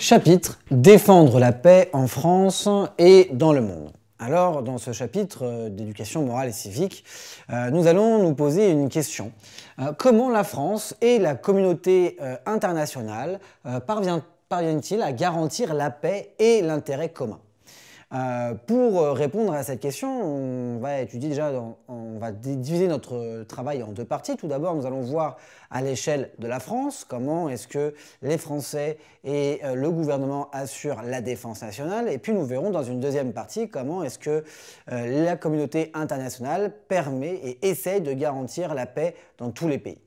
Chapitre Défendre la paix en France et dans le monde. Alors, dans ce chapitre euh, d'éducation morale et civique, euh, nous allons nous poser une question. Euh, comment la France et la communauté internationale parviennent-ils à garantir la paix et l'intérêt commun euh, pour euh, répondre à cette question, on va étudier déjà, on va diviser notre euh, travail en deux parties. Tout d'abord, nous allons voir à l'échelle de la France comment est-ce que les Français et le gouvernement assurent la défense nationale. Et puis nous verrons dans une deuxième partie comment est-ce que la communauté internationale permet et essaye de garantir la paix dans tous les pays.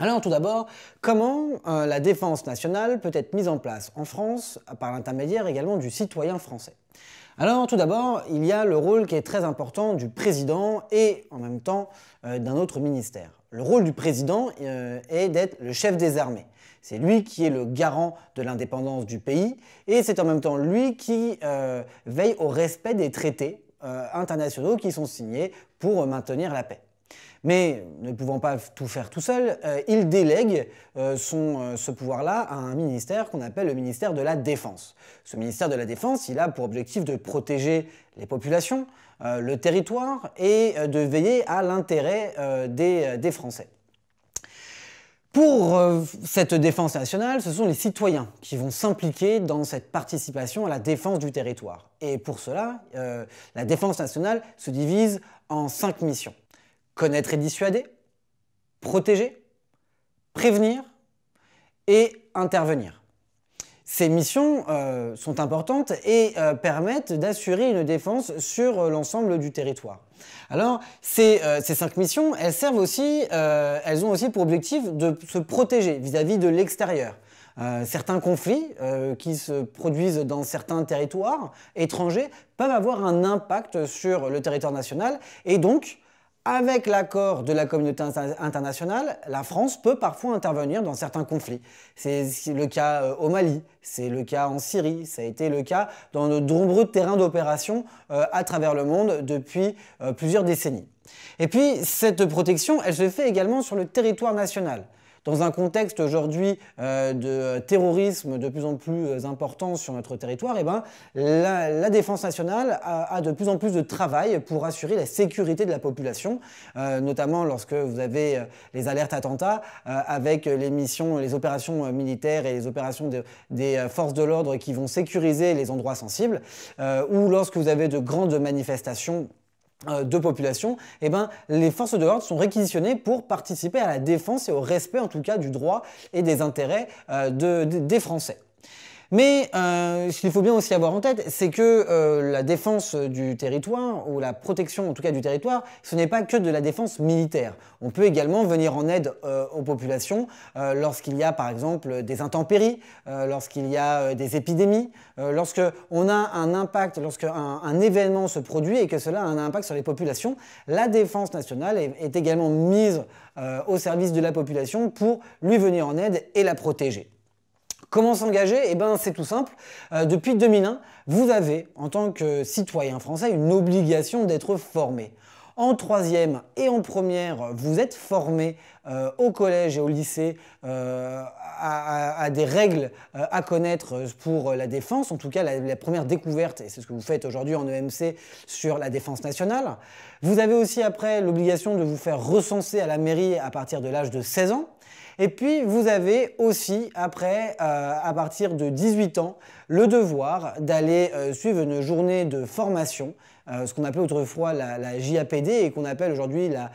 Alors tout d'abord, comment la défense nationale peut être mise en place en France par l'intermédiaire également du citoyen français alors tout d'abord, il y a le rôle qui est très important du président et en même temps euh, d'un autre ministère. Le rôle du président euh, est d'être le chef des armées. C'est lui qui est le garant de l'indépendance du pays et c'est en même temps lui qui euh, veille au respect des traités internationaux qui sont signés pour maintenir la paix. Mais ne pouvant pas tout faire tout seul, euh, il délègue euh, euh, ce pouvoir-là à un ministère qu'on appelle le ministère de la Défense. Ce ministère de la Défense, il a pour objectif de protéger les populations, le territoire et de veiller à l'intérêt des, Français. Pour cette défense nationale, ce sont les citoyens qui vont s'impliquer dans cette participation à la défense du territoire. Et pour cela, la défense nationale se divise en cinq missions connaître et dissuader, protéger, prévenir et intervenir. Ces missions euh, sont importantes et euh, permettent d'assurer une défense sur euh, l'ensemble du territoire. Alors, ces, cinq missions, elles servent aussi, elles ont aussi pour objectif de se protéger vis à -vis de l'extérieur. certains conflits qui se produisent dans certains territoires étrangers peuvent avoir un impact sur le territoire national et donc avec l'accord de la communauté internationale, la France peut parfois intervenir dans certains conflits. C'est le cas euh, au Mali, c'est le cas en Syrie, ça a été le cas dans de nombreux terrains d'opération euh, à travers le monde depuis euh, plusieurs décennies. Et puis, cette protection, elle se fait également sur le territoire national. Dans un contexte aujourd'hui euh, de terrorisme de plus en plus euh, important sur notre territoire, eh ben, la, défense nationale a, de plus en plus de travail pour assurer la sécurité de la population, euh, notamment lorsque vous avez les alertes attentats avec les missions, les opérations militaires et les opérations des forces de l'ordre qui vont sécuriser les endroits sensibles, ou lorsque vous avez de grandes manifestations euh, de population, eh ben, les forces de l'ordre sont réquisitionnées pour participer à la défense et au respect en tout cas du droit et des intérêts euh, de, des Français. Mais euh, ce qu'il faut bien aussi avoir en tête, c'est que euh, la défense du territoire, ou la protection en tout cas du territoire, ce n'est pas que de la défense militaire. On peut également venir en aide euh, aux populations euh, lorsqu'il y a par exemple des intempéries, lorsqu'il y a des épidémies, lorsque on a un impact, lorsque événement se produit et que cela a un impact sur les populations, la défense nationale est également mise au service de la population pour lui venir en aide et la protéger. Comment s'engager Eh bien, c'est tout simple. Euh, depuis 2001, vous avez, en tant que citoyen français, une obligation d'être formé. En troisième et en première, vous êtes formé euh, au collège et au lycée euh, à, des règles à connaître pour la défense, en tout cas la première découverte, et c'est ce que vous faites aujourd'hui en EMC sur la défense nationale. Vous avez aussi après l'obligation de vous faire recenser à la mairie à partir de l'âge de 16 ans. Et puis, vous avez aussi, après, euh, à partir de 18 ans, le devoir d'aller euh, suivre une journée de formation, euh, ce qu'on appelait autrefois la, JAPD et qu'on appelle aujourd'hui la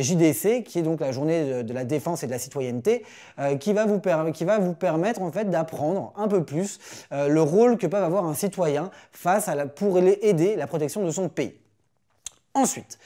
JDC, qui est donc la journée de, la défense et de la citoyenneté, qui va, vous qui, va vous permettre en fait d'apprendre un peu plus le rôle que peut avoir un citoyen face à pour aider la protection de son pays. Ensuite,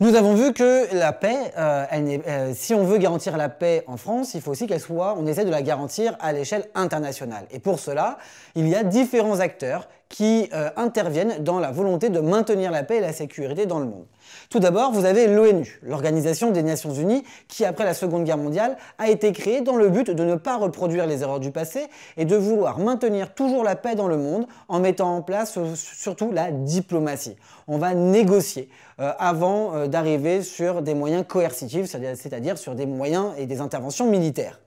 nous avons vu que la paix, euh, euh, si on veut garantir la paix en France, il faut aussi qu'elle soit, on essaie de la garantir à l'échelle internationale. Et pour cela, il y a différents acteurs qui euh, interviennent dans la volonté de maintenir la paix et la sécurité dans le monde. Tout d'abord, vous avez l'ONU, l'Organisation des Nations Unies, qui après la Seconde Guerre mondiale a été créée dans le but de ne pas reproduire les erreurs du passé et de vouloir maintenir toujours la paix dans le monde en mettant en place euh, surtout la diplomatie. On va négocier euh, avant d'arriver sur des moyens coercitifs, c'est-à-dire sur des moyens et des interventions militaires.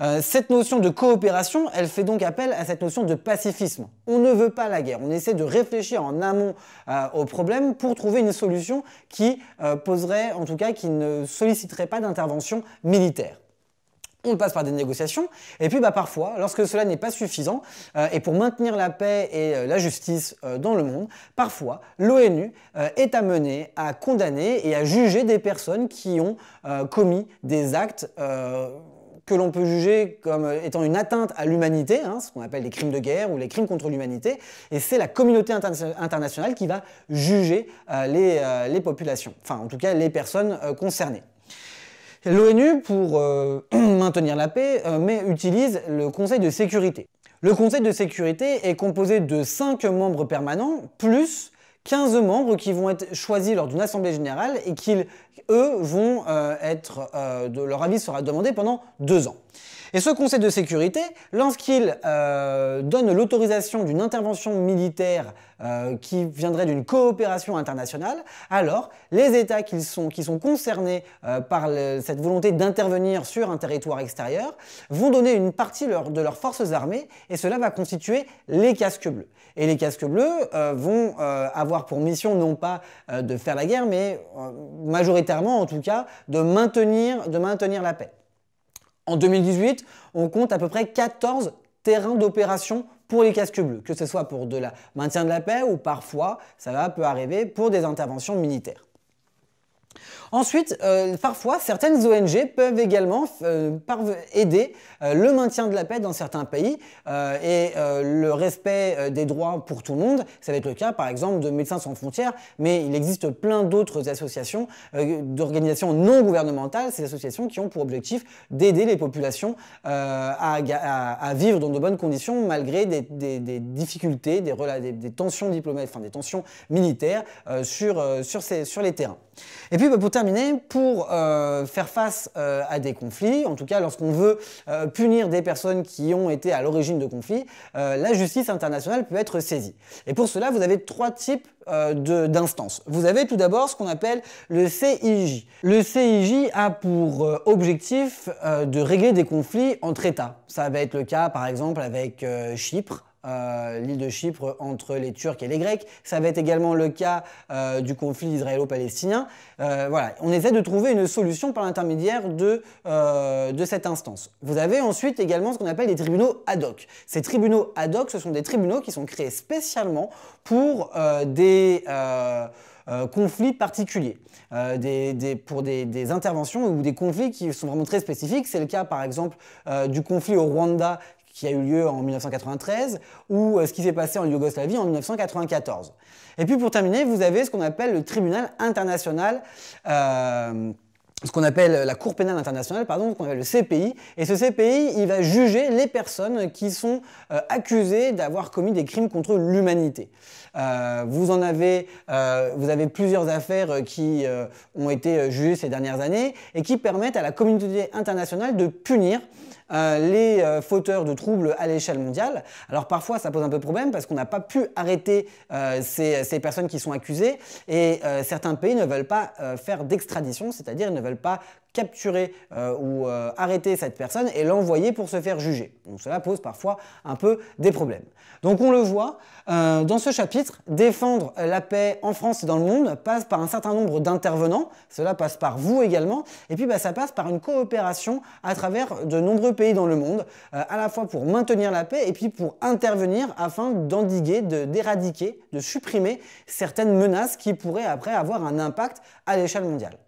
Euh, cette notion de coopération, elle fait donc appel à cette notion de pacifisme. On ne veut pas la guerre, on essaie de réfléchir en amont aux euh, au problème pour trouver une solution qui euh, poserait, en tout cas, qui ne solliciterait pas d'intervention militaire on passe par des négociations, et puis bah, parfois, lorsque cela n'est pas suffisant, et pour maintenir la paix et la justice dans le monde, parfois l'ONU est amenée à condamner et à juger des personnes qui ont commis des actes que l'on peut juger comme euh, étant une atteinte à l'humanité, hein, ce qu'on appelle les crimes de guerre ou les crimes contre l'humanité, et c'est la communauté internationale qui va juger euh, euh, les, populations, enfin en tout cas les personnes concernées. L'ONU, pour maintenir la paix, mais utilise le Conseil de sécurité. Le Conseil de sécurité est composé de cinq membres permanents, plus 15 membres qui vont être choisis lors d'une assemblée générale et qu'ils, eux, vont euh, être, euh, leur avis sera demandé pendant deux ans. Et ce conseil de sécurité, lorsqu'il euh, donne l'autorisation d'une intervention militaire euh, qui viendrait d'une coopération internationale, alors les États qui sont, concernés euh, par cette volonté d'intervenir sur un territoire extérieur vont donner une partie de leurs forces armées et cela va constituer les casques bleus. Et les casques bleus vont avoir pour mission non pas de faire la guerre, mais majoritairement en tout cas de maintenir, de maintenir la paix. En 2018, on compte à peu près 14 terrains d'opération pour les casques bleus, que ce soit pour de la maintien de la paix ou parfois, ça va peut arriver, pour des interventions militaires. Ensuite, euh, parfois, certaines ONG peuvent également euh, aider euh, le maintien de la paix dans certains pays et le respect des droits pour tout le monde. Ça va être le cas, par exemple, de Médecins sans frontières, mais il existe plein d'autres associations, d'organisations non gouvernementales, ces associations qui ont pour objectif d'aider les populations à, vivre dans de bonnes conditions malgré des, difficultés, des, tensions diplomatiques, enfin des tensions militaires sur les terrains. Et puis bah, pour terminer, pour euh, faire face euh, à des conflits, en tout cas lorsqu'on veut euh, punir des personnes qui ont été à l'origine de conflits, la justice internationale peut être saisie. Et pour cela, vous avez trois types d'instances. Vous avez tout d'abord ce qu'on appelle le CIJ. Le CIJ a pour objectif de régler des conflits entre États. Ça va être le cas par exemple avec Chypre, euh, l'île de Chypre entre les Turcs et les Grecs. Ça va être également le cas euh, du conflit israélo-palestinien. Euh, voilà, on essaie de trouver une solution par l'intermédiaire de, cette instance. Vous avez ensuite également ce qu'on appelle les tribunaux ad hoc. Ces tribunaux ad hoc, ce sont des tribunaux qui sont créés spécialement pour des... conflits particuliers, pour des, interventions ou des conflits qui sont vraiment très spécifiques. C'est le cas par exemple du conflit au Rwanda qui a eu lieu en 1993, ou euh, ce qui s'est passé en Yougoslavie en 1994. Et puis pour terminer, vous avez ce qu'on appelle le tribunal international. Euh, ce qu'on appelle la Cour pénale internationale, pardon, qu'on appelle le CPI. Et ce CPI, il va juger les personnes qui sont euh, accusées d'avoir commis des crimes contre l'humanité. Euh, euh, vous avez, plusieurs affaires euh, qui ont été jugées ces dernières années et qui permettent à la communauté internationale de punir les fauteurs de troubles à l'échelle mondiale. Alors parfois ça pose un peu de problème parce qu'on n'a pas pu arrêter ces, personnes qui sont accusées et certains pays ne veulent pas faire d'extradition, c'est-à-dire ils ne veulent pas capturer ou arrêter cette personne et l'envoyer pour se faire juger. Donc cela pose parfois un peu des problèmes. Donc on le voit dans ce chapitre défendre la paix en France et dans le monde passe par un certain nombre d'intervenants, cela passe par vous également, et puis bah, ça passe par une coopération à travers de nombreux pays dans le monde, euh, à la fois pour maintenir la paix et puis pour intervenir afin d'endiguer, d'éradiquer, de supprimer certaines menaces qui pourraient après avoir un impact à l'échelle mondiale.